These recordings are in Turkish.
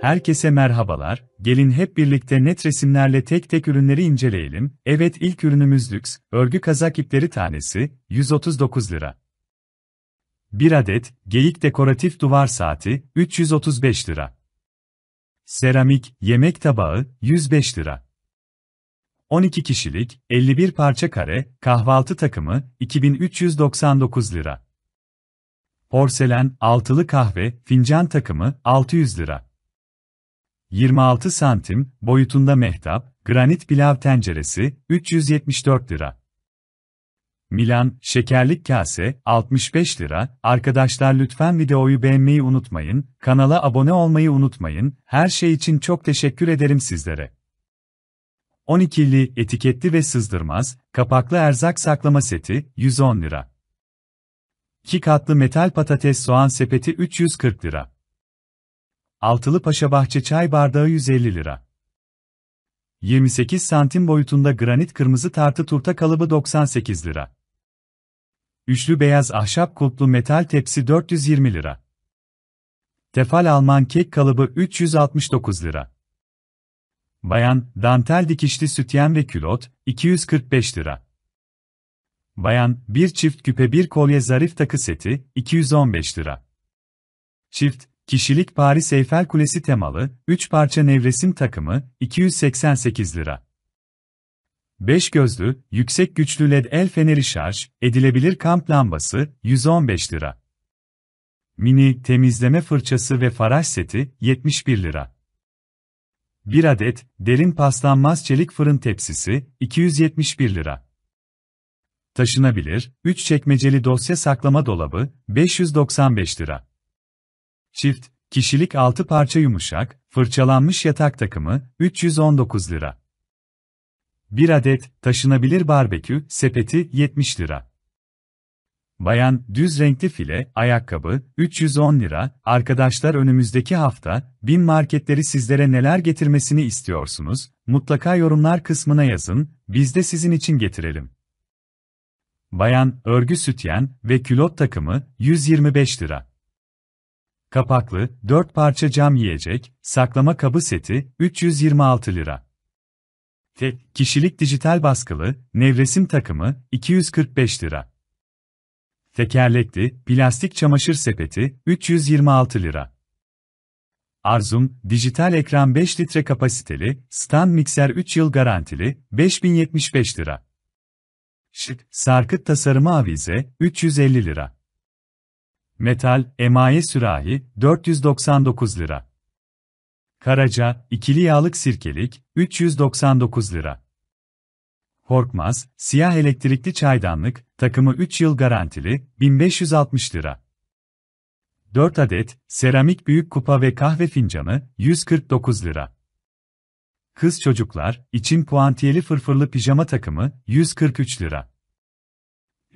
Herkese merhabalar, gelin hep birlikte net resimlerle tek tek ürünleri inceleyelim. Evet ilk ürünümüz lüks, örgü kazak ipleri tanesi, 139 lira. 1 adet, geyik dekoratif duvar saati, 335 lira. Seramik, yemek tabağı, 105 lira. 12 kişilik, 51 parça kare, kahvaltı takımı, 2399 lira. Porselen, altılı kahve, fincan takımı, 600 lira. 26 santim boyutunda mehtap, granit pilav tenceresi 374 lira. Milan, şekerlik kase, 65 lira. Arkadaşlar lütfen videoyu beğenmeyi unutmayın, kanala abone olmayı unutmayın, her şey için çok teşekkür ederim sizlere. 12'li, etiketli ve sızdırmaz, kapaklı erzak saklama seti, 110 lira. 2 katlı metal patates soğan sepeti 340 lira. Altılı Paşa Bahçe çay bardağı 150 lira. 28 santim boyutunda granit kırmızı tartı turta kalıbı 98 lira. Üçlü beyaz ahşap Kutlu metal tepsi 420 lira. Tefal Alman kek kalıbı 369 lira. Bayan, dantel dikişli sütyen ve külot, 245 lira. Bayan, bir çift küpe bir kolye zarif takı seti, 215 lira. Çift, Kişilik Paris Eyfel Kulesi temalı, 3 parça nevresim takımı, 288 lira. 5 gözlü, yüksek güçlü led el feneri şarj, edilebilir kamp lambası, 115 lira. Mini temizleme fırçası ve faraj seti, 71 lira. 1 adet, derin paslanmaz çelik fırın tepsisi, 271 lira. Taşınabilir, 3 çekmeceli dosya saklama dolabı, 595 lira. Çift, kişilik 6 parça yumuşak, fırçalanmış yatak takımı, 319 lira. 1 adet, taşınabilir barbekü, sepeti, 70 lira. Bayan, düz renkli file, ayakkabı, 310 lira. Arkadaşlar önümüzdeki hafta, bin marketleri sizlere neler getirmesini istiyorsunuz? Mutlaka yorumlar kısmına yazın, biz de sizin için getirelim. Bayan, örgü sütyen ve külot takımı, 125 lira. Kapaklı, 4 parça cam yiyecek, saklama kabı seti, 326 lira. Tek kişilik dijital baskılı, nevresim takımı, 245 lira. Tekerlekli, plastik çamaşır sepeti, 326 lira. Arzum, dijital ekran 5 litre kapasiteli, stand mikser 3 yıl garantili, 5075 lira. Şık, sarkıt tasarımı avize, 350 lira. Metal, emaye sürahi, 499 lira. Karaca, ikili yağlık sirkelik, 399 lira. Horkmaz siyah elektrikli çaydanlık, takımı 3 yıl garantili, 1560 lira. 4 adet, seramik büyük kupa ve kahve fincanı, 149 lira. Kız çocuklar, için puantiyeli fırfırlı pijama takımı, 143 lira.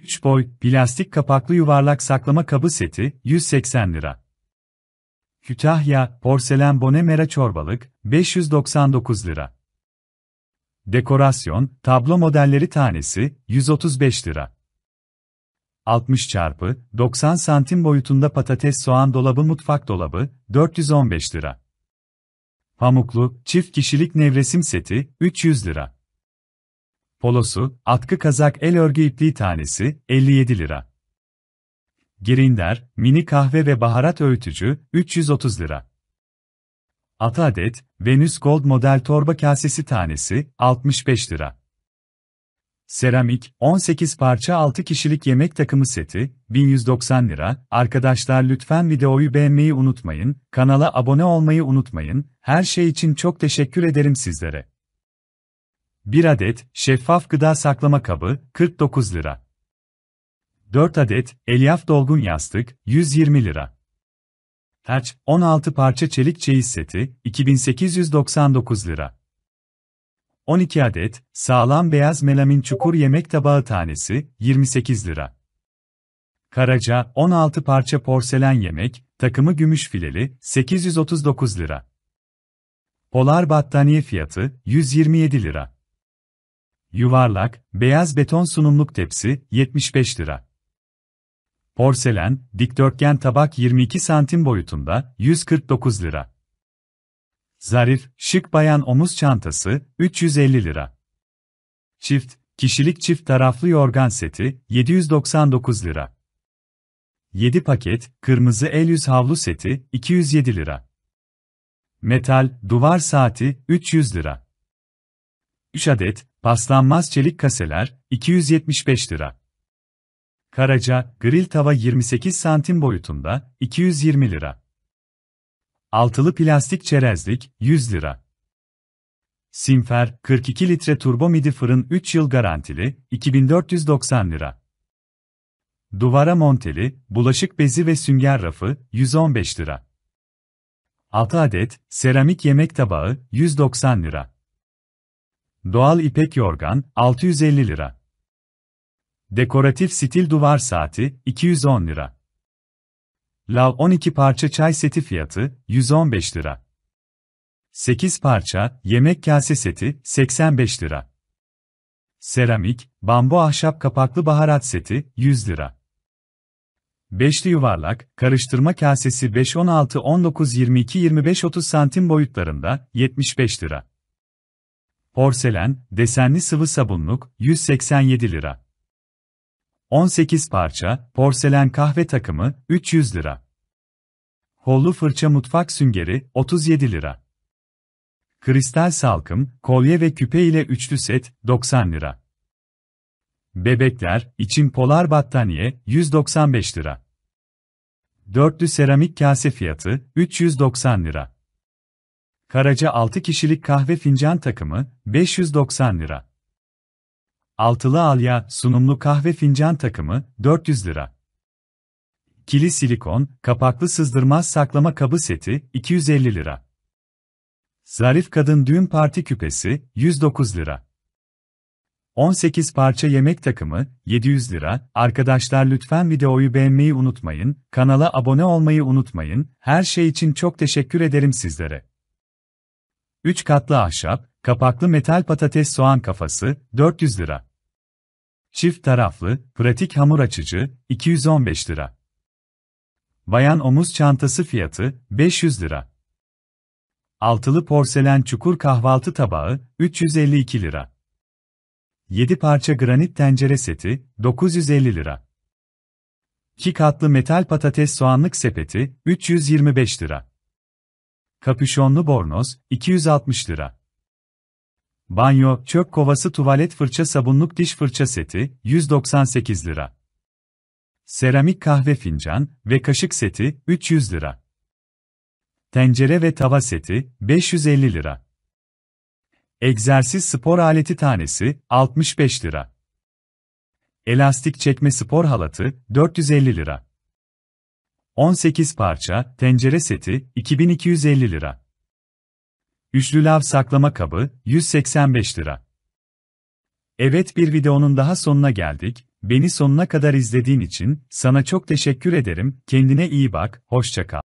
3 boy, plastik kapaklı yuvarlak saklama kabı seti, 180 lira. Kütahya, porselen bone mera çorbalık, 599 lira. Dekorasyon, tablo modelleri tanesi, 135 lira. 60 çarpı 90 santim boyutunda patates soğan dolabı mutfak dolabı, 415 lira. Pamuklu, çift kişilik nevresim seti, 300 lira. Polosu, atkı kazak el örgü ipliği tanesi, 57 lira. Girinder, mini kahve ve baharat öğütücü, 330 lira. 6 adet, Venus Gold model torba kasesi tanesi, 65 lira. Seramik, 18 parça 6 kişilik yemek takımı seti, 1190 lira. Arkadaşlar lütfen videoyu beğenmeyi unutmayın, kanala abone olmayı unutmayın. Her şey için çok teşekkür ederim sizlere. 1 adet şeffaf gıda saklama kabı 49 lira. 4 adet elyaf dolgun yastık 120 lira. Terç 16 parça çelik çeyiz seti 2899 lira. 12 adet sağlam beyaz melamin çukur yemek tabağı tanesi 28 lira. Karaca 16 parça porselen yemek takımı gümüş fileli 839 lira. Polar battaniye fiyatı 127 lira. Yuvarlak, beyaz beton sunumluk tepsi, 75 lira. Porselen, dikdörtgen tabak 22 santim boyutunda, 149 lira. Zarif, şık bayan omuz çantası, 350 lira. Çift, kişilik çift taraflı yorgan seti, 799 lira. 7 paket, kırmızı el yüz havlu seti, 207 lira. Metal, duvar saati, 300 lira. 3 adet, paslanmaz çelik kaseler, 275 lira. Karaca, grill tava 28 santim boyutunda, 220 lira. Altılı plastik çerezlik, 100 lira. Simfer, 42 litre turbo midi fırın 3 yıl garantili, 2490 lira. Duvara monteli, bulaşık bezi ve sünger rafı, 115 lira. 6 adet, seramik yemek tabağı, 190 lira. Doğal ipek yorgan 650 lira. Dekoratif stil duvar saati 210 lira. Lav 12 parça çay seti fiyatı 115 lira. 8 parça yemek kase seti 85 lira. Seramik, bambu ahşap kapaklı baharat seti 100 lira. Beşli yuvarlak, karıştırma kasesi 5 16 19 22 25 30 santim boyutlarında 75 lira. Porselen, desenli sıvı sabunluk, 187 lira. 18 parça, porselen kahve takımı, 300 lira. Kollu fırça mutfak süngeri, 37 lira. Kristal salkım, kolye ve küpe ile üçlü set, 90 lira. Bebekler, için polar battaniye, 195 lira. Dörtlü seramik kase fiyatı, 390 lira. Karaca 6 kişilik kahve fincan takımı 590 lira. Altılı alya sunumlu kahve fincan takımı 400 lira. Kili silikon kapaklı sızdırmaz saklama kabı seti 250 lira. Zarif kadın düğün parti küpesi 109 lira. 18 parça yemek takımı 700 lira. Arkadaşlar lütfen videoyu beğenmeyi unutmayın, kanala abone olmayı unutmayın. Her şey için çok teşekkür ederim sizlere. 3 katlı ahşap, kapaklı metal patates soğan kafası, 400 lira. Çift taraflı, pratik hamur açıcı, 215 lira. Bayan omuz çantası fiyatı, 500 lira. Altılı porselen çukur kahvaltı tabağı, 352 lira. 7 parça granit tencere seti, 950 lira. 2 katlı metal patates soğanlık sepeti, 325 lira. Kapüşonlu bornoz, 260 lira. Banyo, çöp kovası tuvalet fırça sabunluk diş fırça seti, 198 lira. Seramik kahve fincan ve kaşık seti, 300 lira. Tencere ve tava seti, 550 lira. Egzersiz spor aleti tanesi, 65 lira. Elastik çekme spor halatı, 450 lira. 18 parça, tencere seti, 2250 lira. Üçlü lav saklama kabı, 185 lira. Evet bir videonun daha sonuna geldik, beni sonuna kadar izlediğin için, sana çok teşekkür ederim, kendine iyi bak, hoşçakal.